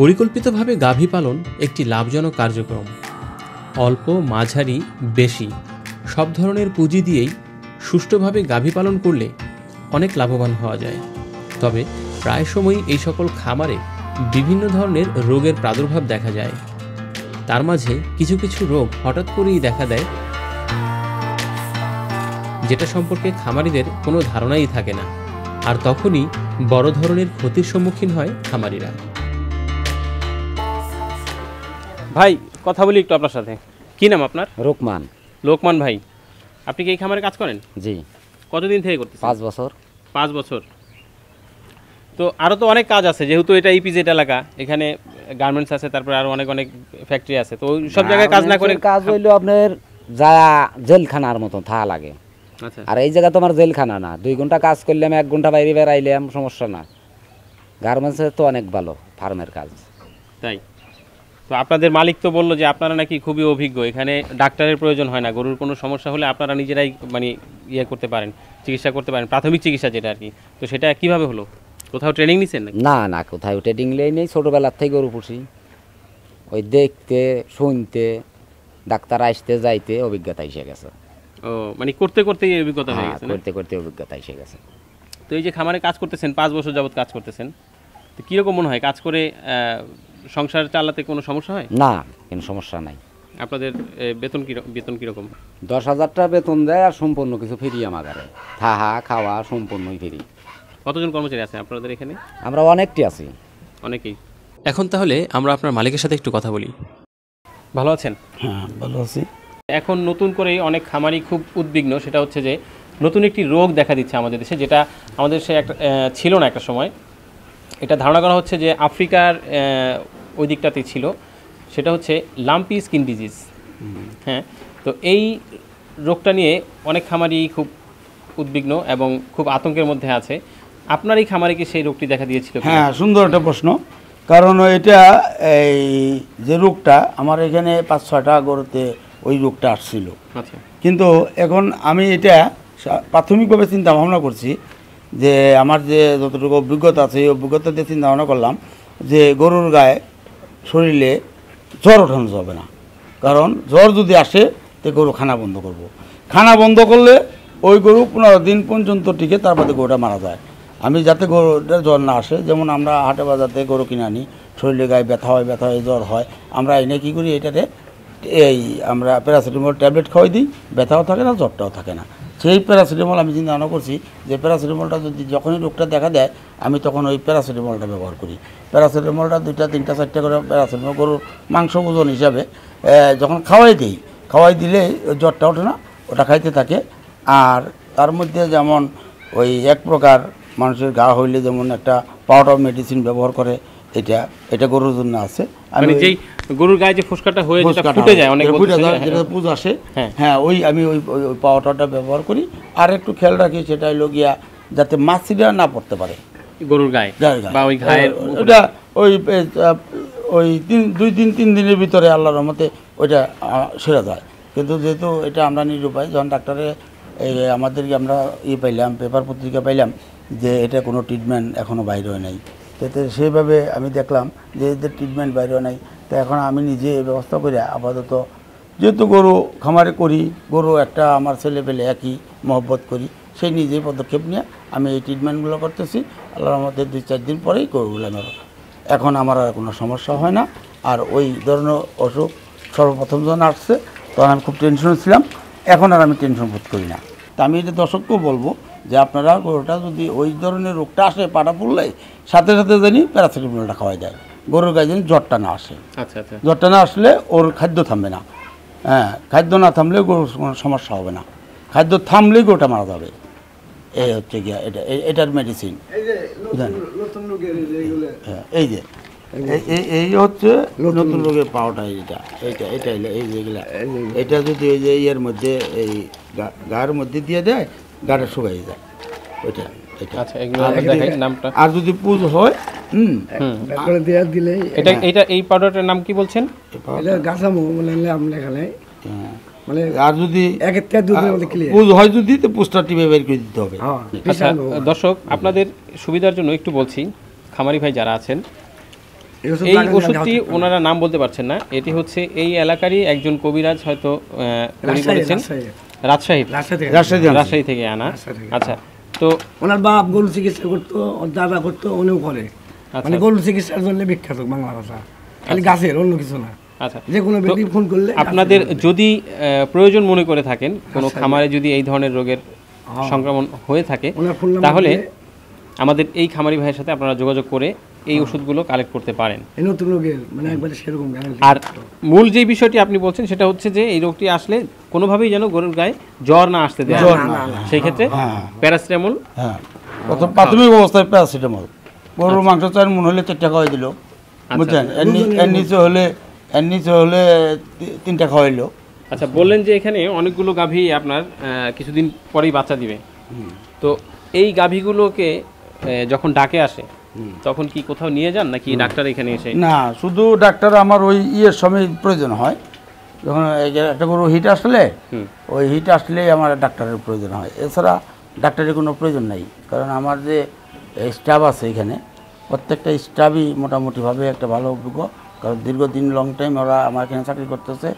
পরিকল্পিতভাবে গাভী পালন একটি লাভজনক কার্যক্রম অল্প মাঝারি বেশি সব ধরনের পুঁজি দিয়েই সুষ্ঠুভাবে গাভী পালন করলে অনেক লাভবান হওয়া যায় তবে প্রায় সময়ই এই সকল খামারে বিভিন্ন ধরনের রোগের প্রাদুর্ভাব দেখা যায় তার মাঝে কিছু কিছু রোগ হঠাৎ করেই দেখা দেয় যেটা সম্পর্কে খামারিদের কোনো ধারণাই থাকে না আর তখনই বড় ধরনের ক্ষতির সম্মুখীন হয় খামারিরা ভাই কথা বলি একটু আপনার সাথে কি নাম আপনার রোকমান লোকমান ভাই আপনি কি এই খামারে কাজ করেন জি কতদিন থেকে করতে পাঁচ বছর পাঁচ বছর তো আরও তো অনেক কাজ আছে যেহেতু এটা ইপিজেট e এলাকা এখানে গার্মেন্টস আছে তারপরে আরও অনেক অনেক ফ্যাক্টরি আছে তো সব জায়গায় কাজ না করে কাজ হইল আপনার যা জেলখানার মতো থা লাগে আচ্ছা। আর এই জায়গা তোমার জেলখানা না দুই ঘন্টা কাজ করলাম এক ঘন্টা বাইরে বেরাইলাম সমস্যা না গার্মেন্টসের তো অনেক ভালো ফার্মের কাজ তাই তো আপনাদের মালিক তো বললো যে আপনারা নাকি খুবই অভিজ্ঞ এখানে ডাক্তারের প্রয়োজন হয় না গরুর কোনো সমস্যা হলে আপনারা নিজেরাই মানে ইয়ে করতে পারেন চিকিৎসা করতে পারেন প্রাথমিক চিকিৎসা যেটা আর কি তো সেটা কিভাবে হলো কোথাও ট্রেনিং নিছেন না না কোথাও ট্রেনিং নেই নেই ছোটোবেলার থেকে গরু পুষি ওই দেখতে শুনতে ডাক্তার আসতে যাইতে অভিজ্ঞতা এসে গেছে ও মানে করতে করতে অভিজ্ঞতা হয়ে হ্যাঁ, গেছে করতে করতে অভিজ্ঞতা এসে গেছে তো এই যে খামারে কাজ করতেছেন পাঁচ বছর যাবৎ কাজ করতেছেন তো কীরকম মনে হয় কাজ করে সংসার চালাতে কোনো সমস্যা হয় না কোনো সমস্যা নাই আপনাদের বেতন কি বেতন কীরকম দশ হাজারটা বেতন দেয় আর সম্পূর্ণ কিছু ফিরি আমাদের থাহা খাওয়া সম্পূর্ণই ফিরি কতজন কর্মচারী আছে আপনাদের এখানে আমরা অনেকটি আছি অনেকেই এখন তাহলে আমরা আপনার মালিকের সাথে একটু কথা বলি ভালো আছেন হ্যাঁ ভালো আছি এখন নতুন করে অনেক খামারি খুব উদ্বিগ্ন সেটা হচ্ছে যে নতুন একটি রোগ দেখা দিচ্ছে আমাদের দেশে যেটা আমাদের সে একটা ছিল না একটা সময় এটা ধারণা করা হচ্ছে যে আফ্রিকার ওই দিকটাতে ছিল সেটা হচ্ছে লাম্পি স্কিন ডিজিজ হ্যাঁ তো এই রোগটা নিয়ে অনেক খামারি খুব উদ্বিগ্ন এবং খুব আতঙ্কের মধ্যে আছে আপনার এই খামারে কি সেই রোগটি দেখা দিয়েছিল হ্যাঁ সুন্দর একটা প্রশ্ন কারণ এটা এই যে রোগটা আমার এখানে পাঁচ ছটা গরুতে ওই রোগটা আসছিল আচ্ছা। কিন্তু এখন আমি এটা প্রাথমিকভাবে চিন্তা ভাবনা করছি যে আমার যে যতটুকু অভিজ্ঞতা আছে এই অভিজ্ঞতা দিয়ে চিন্তা ভাবনা করলাম যে গরুর গায়ে শরীরে জ্বর ওঠানো যাবে না কারণ জ্বর যদি আসে তো গরু খানা বন্ধ করব। খানা বন্ধ করলে ওই গরু পনেরো দিন পর্যন্ত টিকে তারপরে গরুটা মারা যায় আমি যাতে গরুটা জ্বর না আসে যেমন আমরা হাটে বাজাতে গরু কিনে আনি শরীরে গায়ে ব্যথা হয় ব্যথা হয় জ্বর হয় আমরা এনে কী করি এটাতে এই আমরা প্যারাসিটামল ট্যাবলেট খাওয়াই দিই ব্যথাও থাকে না জ্বরটাও থাকে না সেই প্যারাসিটামল আমি চিন্তা করছি যে প্যারাসিটামলটা যদি যখনই রোগটা দেখা দেয় আমি তখন ওই প্যারাসিটামলটা ব্যবহার করি প্যারাসিটামলটা দুইটা তিনটা চারটা করে প্যারাসিটামল গরুর মাংস ওজন হিসাবে যখন খাওয়াই দিই খাওয়াই দিলে জ্বরটা ওঠে না ওটা খাইতে থাকে আর তার মধ্যে যেমন ওই এক প্রকার মানুষের গা হইলে যেমন একটা পাউডার মেডিসিন ব্যবহার করে এটা এটা গরুর জন্য আছে আমি মানে যেই গরুর গায়ে যে ফুসকাটা হয়ে যেটা ফুটে যায় অনেক ফুটে যায় যেটা পুজ আসে হ্যাঁ, হ্যাঁ ওই আমি ওই পাওয়াটাটা ব্যবহার করি আর একটু খেয়াল রাখি সেটা হলো গিয়া যাতে মাছিরা না পড়তে পারে গরুর গায়ে বা ওই ঘায়ের ওটা ওই ওই তিন দুই দিন তিন দিনের ভিতরে আল্লাহর রহমতে ওইটা সেরে যায় কিন্তু যেহেতু এটা আমরা নিরুপায় যখন ডাক্তারে আমাদেরকে আমরা ইয়ে পাইলাম পেপার পত্রিকা পাইলাম যে এটা কোনো ট্রিটমেন্ট এখনও বাইরে হয় নাই সেভাবে আমি দেখলাম যে এদের ট্রিটমেন্ট বাইরে হয় নাই তো এখন আমি নিজে ব্যবস্থা করি আপাতত যেহেতু গরু খামারে করি গরু একটা আমার ছেলে পেলে একই মহব্বত করি সেই নিজে পদক্ষেপ নিয়ে আমি এই ট্রিটমেন্টগুলো করতেছি আল্লাহর আমাদের দুই চার দিন পরেই গরুগুলো আমার এখন আমার আর কোনো সমস্যা হয় না আর ওই ধরনের অসুখ সর্বপ্রথম যখন আসছে তখন আমি খুব টেনশন ছিলাম এখন আর আমি টেনশন বোধ করি না তা আমি এটা দর্শককেও বলবো যে আপনারা গরুটা যদি ওই ধরনের রোগটা আসে পাটা পড়লে সাথে সাথে জানি প্যারাসিটামলটা খাওয়াই যায় গরুর গায়ে যেন জ্বরটা না আসে আচ্ছা, আচ্ছা। জ্বরটা না আসলে ওর খাদ্য থামবে না হ্যাঁ খাদ্য না থামলে গরুর কোনো সমস্যা হবে না খাদ্য থামলেই গরুটা মারা যাবে এই হচ্ছে গিয়া এটা এটার মেডিসিন এই যে হ্যাঁ, এই হচ্ছে নতুন রোগের পাওয়াটা এটা এইটা এটা এই যেগুলা এটা যদি ওই যে ইয়ের মধ্যে এই গায়ের মধ্যে দিয়ে দেয় গাটা শুকাই যায় ওইটা হ্যাঁ। মানে দর্শক আপনাদের সুবিধার জন্য একটু বলছি খামারি ভাই যারা আছেন এই ওষুধটি ওনারা নাম বলতে পারছেন না এটি হচ্ছে এই এলাকারই একজন কবিরাজ হয়তো রাজশাহী রাজশাহী থেকে আনা আচ্ছা তো ওনার বাপ গরু চিকিৎসা করতো ওর দাদা করতো উনিও করে আচ্ছা। মানে গরু চিকিৎসার জন্য বিখ্যাত বাংলা ভাষা খালি আচ্ছা। গাছের অন্য কিছু না আচ্ছা যে কোনো ব্যক্তি ফোন করলে আপনাদের যদি প্রয়োজন মনে করে থাকেন আচ্ছা, কোনো খামারে যদি এই ধরনের রোগের হ্যাঁ। সংক্রমণ হয়ে থাকে তাহলে আমাদের এই খামারি ভাইয়ের সাথে আপনারা যোগাযোগ করে এই ওষুধগুলো কালেক্ট করতে পারেন মানে আর মূল যে বিষয়টি আপনি বলছেন সেটা হচ্ছে যে এই রোগটি আসলে কোনোভাবেই যেন গরুর গায়ে জ্বর না আসতে দেয় হ্যাঁ। সেই ক্ষেত্রে হ্যাঁ, হ্যাঁ। প্যারাসিটামল হ্যাঁ আচ্ছা। প্রাথমিক অবস্থায় প্যারাসিটামল গরুর আচ্ছা। মাংস চার মনে হলে চারটা খাওয়াই দিল আচ্ছা। বুঝছেন এর নিচে হলে এর নিচে হলে তিনটা খাওয়াইলো আচ্ছা বললেন যে এখানে অনেকগুলো গাভী আপনার কিছুদিন পরেই বাচ্চা দিবে তো এই গাভীগুলোকে যখন ডাকে আসে তখন কি কোথাও নিয়ে যান নাকি ডাক্তার এখানে এসে না শুধু ডাক্তার আমার ওই ইয়ের সময় প্রয়োজন হয় যখন একটা গরু হিট আসলে ওই হিট আসলেই আমার ডাক্তারের প্রয়োজন হয় এছাড়া ডাক্তারের কোনো প্রয়োজন নাই কারণ আমার যে স্টাফ আছে এখানে প্রত্যেকটা স্টাফই মোটামুটিভাবে একটা ভালো অভিজ্ঞ কারণ দীর্ঘদিন লং টাইম ওরা আমার এখানে চাকরি করতেছে